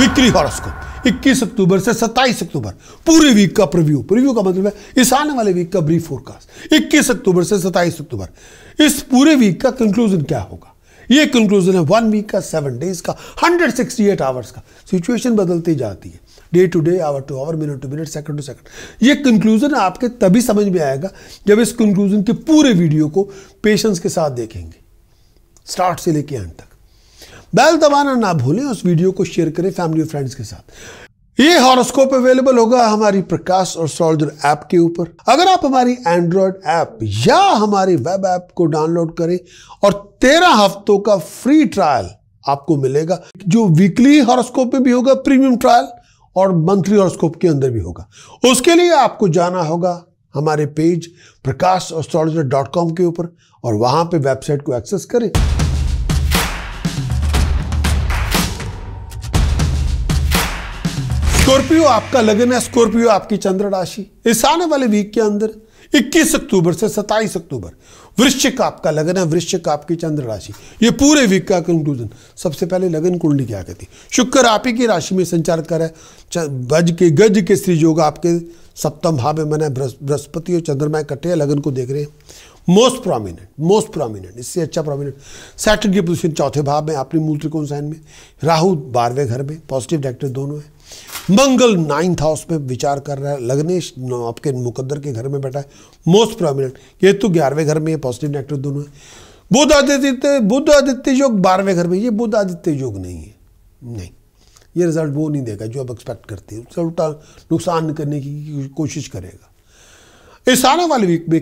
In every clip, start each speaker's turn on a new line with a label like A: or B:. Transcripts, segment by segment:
A: weekly horoscope 21 अक्टूबर से 27 अक्टूबर पूरे week का प्रीव्यू प्रीव्यू का मतलब है इस आने वाले वीक का ब्रीफ फोरकास्ट 21 अक्टूबर से 27 अक्टूबर इस पूरे वीक का कंक्लूजन क्या होगा ये कंक्लूजन है वन वीक का सेवन डेज का 168 आवर्स का सिचुएशन बदलती जाती है day to day hour to hour minute to minute second to second ये कंक्लूजन आपके तभी समझ में आएगा जब इस कंक्लूजन के पूरे वीडियो को पेशेंस के साथ देखेंगे स्टार्ट से लेके एंड तक बैल दबाना ना भूलें उस वीडियो को शेयर करें फैमिली और फ्रेंड्स के साथ ये हॉरोस्कोप अवेलेबल होगा हमारी प्रकाश और सोल्जर ऐप के ऊपर अगर आप हमारी एंड्रॉयड ऐप या हमारी वेब ऐप को डाउनलोड करें और तेरह हफ्तों का फ्री ट्रायल आपको मिलेगा जो वीकली हॉरोस्कोप में भी होगा प्रीमियम ट्रायल और मंथली हॉरोस्कोप के अंदर भी होगा उसके लिए आपको जाना होगा हमारे पेज प्रकाश डॉट कॉम के ऊपर और वहां पे वेबसाइट को एक्सेस करें स्कॉर्पियो आपका लगन है स्कॉर्पियो आपकी चंद्र राशि इस आने वाले वीक के अंदर 21 अक्टूबर से 27 अक्टूबर वृश्चिक आपका लगन है वृश्चिक आपकी चंद्र राशि ये पूरे वीक का कंक्लूजन सबसे पहले लगन कुंडली क्या कहती शुक्र आप ही की राशि में संचार कर है गज के गज के श्री योग आपके सप्तम भाव में मैंने बृहस्पति और चंद्रमा इकट्ठे लगन को देख रहे हैं मोस्ट प्रोमिनेंट मोस्ट प्रोमिनेंट इससे अच्छा प्रोमिनेंट सैटर्न की पोजिशन चौथे भाव में आपने मूल त्रिकोण साइन में राहु बारहवें घर में पॉजिटिव डायरेक्टर दोनों हैं मंगल नाइन्थ हाउस में विचार कर रहा है लग्नेश आपके मुकद्दर के घर में बैठा है मोस्ट प्रोमिनेंट ये तो ग्यारहवें घर में पॉजिटिव नेगेटिव दोनों है बुद्ध आदित्य बुद्ध आदित्य योग बारहवें घर में ये बुद्ध आदित्य योग नहीं है नहीं ये रिजल्ट वो नहीं देगा जो आप एक्सपेक्ट करते हैं उससे उल्टा नुकसान करने की कोशिश करेगा इस सारा वाले वीक में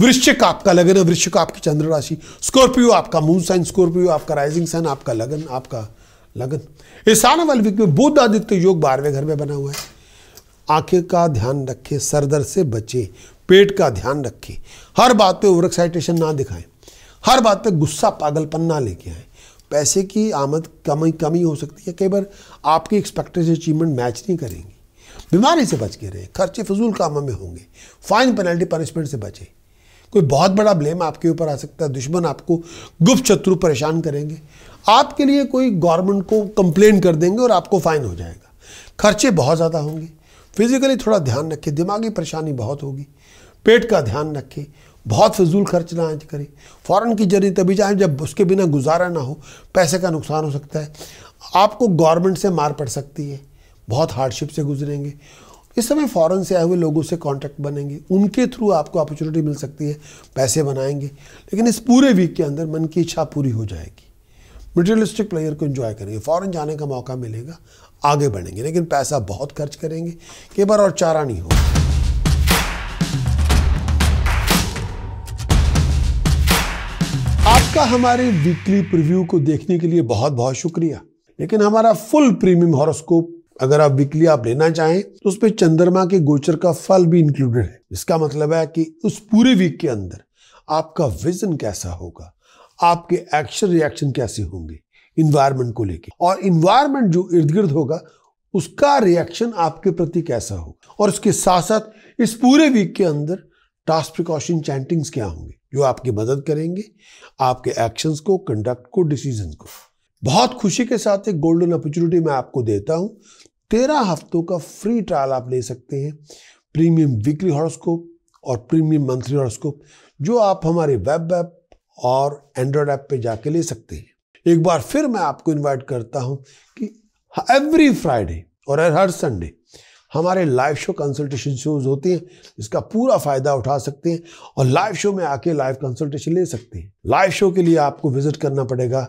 A: वृश्चिक आपका लगन है वृश्चिक आपकी चंद्र राशि स्कॉर्पियो आपका मून साइन स्कॉर्पियो आपका राइजिंग साइन आपका लगन आपका लगन ईशान वाल्मीकि में बुद्ध आदित्य योग बारहवें घर में बना हुआ है आंखें का ध्यान रखें सरदर से बचे पेट का ध्यान रखे हर बात पे ओवर एक्साइटेशन ना दिखाएं हर बात पे गुस्सा पागलपन ना लेके आए पैसे की आमद कमी कमी हो सकती है कई बार आपकी एक्सपेक्टेड अचीवमेंट मैच नहीं करेंगी बीमारी से बच के रहें खर्चे फजूल कामों में होंगे फाइन पेनल्टी पनिशमेंट से बचें कोई बहुत बड़ा ब्लेम आपके ऊपर आ सकता है दुश्मन आपको गुप्त शत्रु परेशान करेंगे आपके लिए कोई गवर्नमेंट को कंप्लेन कर देंगे और आपको फ़ाइन हो जाएगा खर्चे बहुत ज़्यादा होंगे फिज़िकली थोड़ा ध्यान रखें दिमागी परेशानी बहुत होगी पेट का ध्यान रखें बहुत फजूल खर्च ना आज करें फ़ौरन की जरिए तभी जाए जब उसके बिना गुजारा ना हो पैसे का नुकसान हो सकता है आपको गवर्नमेंट से मार पड़ सकती है बहुत हार्डशिप से गुजरेंगे इस समय फ़ॉरन से आए हुए लोगों से कांटेक्ट बनेंगे उनके थ्रू आपको अपॉर्चुनिटी मिल सकती है पैसे बनाएंगे लेकिन इस पूरे वीक के अंदर मन की इच्छा पूरी हो जाएगी मटेरियलिस्टिक प्लेयर को इन्जॉय करेंगे फ़ॉरन जाने का मौका मिलेगा आगे बढ़ेंगे लेकिन पैसा बहुत खर्च करेंगे कई बार और चारा नहीं होगा आपका हमारे वीकली प्रीव्यू को देखने के लिए बहुत बहुत शुक्रिया लेकिन हमारा फुल प्रीमियम हॉरोस्कोप अगर आप वीकली आप लेना चाहें तो उसमें चंद्रमा के गोचर का फल भी इंक्लूडेड है इसका मतलब है कि उस पूरे वीक के अंदर आपका विजन कैसा होगा आपके एक्शन रिएक्शन कैसे होंगे इन्वायरमेंट को लेके और इन्वायरमेंट जो इर्द गिर्द होगा उसका रिएक्शन आपके प्रति कैसा होगा और उसके साथ साथ इस पूरे वीक के अंदर टास्क प्रिकॉशन चैंटिंग्स क्या होंगे जो आपकी मदद करेंगे आपके एक्शंस को कंडक्ट को डिसीजन को बहुत खुशी के साथ एक गोल्डन अपॉर्चुनिटी मैं आपको देता हूं तेरह हफ्तों का फ्री ट्रायल आप ले सकते हैं प्रीमियम वीकली हॉरोस्कोप और प्रीमियम मंथली हॉरोस्कोप जो आप हमारे वेब ऐप और एंड्रॉयड ऐप पे जाके ले सकते हैं एक बार फिर मैं आपको इनवाइट करता हूं कि एवरी फ्राइडे और हर संडे हमारे लाइव शो कंसल्टेशन शोज होते हैं इसका पूरा फ़ायदा उठा सकते हैं और लाइव शो में आके लाइव कंसल्टेशन ले सकते हैं लाइव शो के लिए आपको विजिट करना पड़ेगा